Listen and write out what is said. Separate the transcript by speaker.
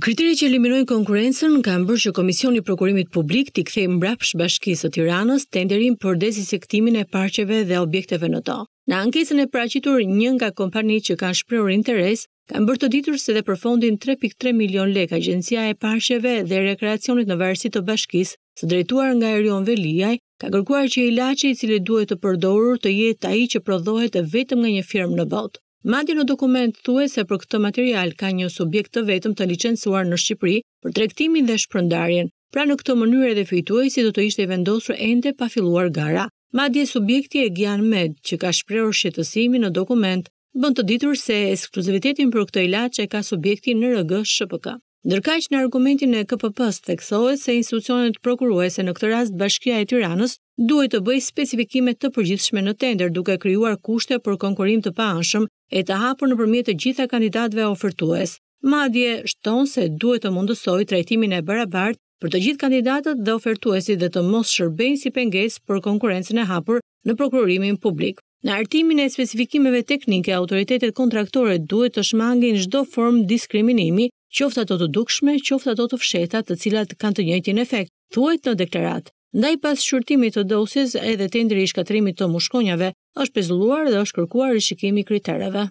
Speaker 1: Kriteri që eliminojnë në kam bërë që Komisioni i Prokurimit Publik t'i kthej mbrapsh Bashkisë së Tiranës tenderin për dezinfektimin e parqeve dhe objekteve në to. Në ankesën e paraqitur një nga kompanitë që kanë shprehur interes, kanë bërë të ditur se dhe për fondin 3.3 milion lekë Agjencia e Parqeve dhe Rekreacionit në varësi të Bashkisë, së drejtuar nga Erion Veliaj, ka kërkuar që ilaçi i cili duhet të përdorur të jetë ai që prodhohet vetëm nga një firmë në botë Madje në dokument thuhet se për këtë material ka një subjekt të vetëm të licencuar në Shqipëri për tregtimin dhe shpërndarjen. Pra në këtë mënyrë edhe fituesi si do të ishte vendosur ende pa filluar gara. Madje subjekti e Gian Med, që ka shprehur shqetësimin në dokument, bën të ditur se ekskluzivitetin për këtë ilaç e ka subjekti në RG SHPK. Ndërkaq në argumentin e KPPs theksohet se institucionet prokuruese në këtë rast Bashkia e Tiranës duhet të bëjë specifikime të përgjithshme në tender duke krijuar kushte për konkurrim të paanshëm e të hapur në përmjet të gjitha kandidatve ofertues. Madje shton se duhet të mundësoj të rejtimin e barabart për të gjithë kandidatët dhe ofertuesi dhe të mos shërbejnë si penges për konkurencën e hapur në prokurimin publik. Në artimin e spesifikimeve teknike, autoritetet kontraktore duhet të shmangin në gjdo form diskriminimi, qofta të të dukshme, qofta të të fshetat të cilat kanë të njëjtin në efekt, thuet në deklarat. Ndaj pas shqyrtimi të dosis edhe tendri i shkatrimit të mushkonjave, është pëzluar dhe është kërkuar i shikimi kriterave.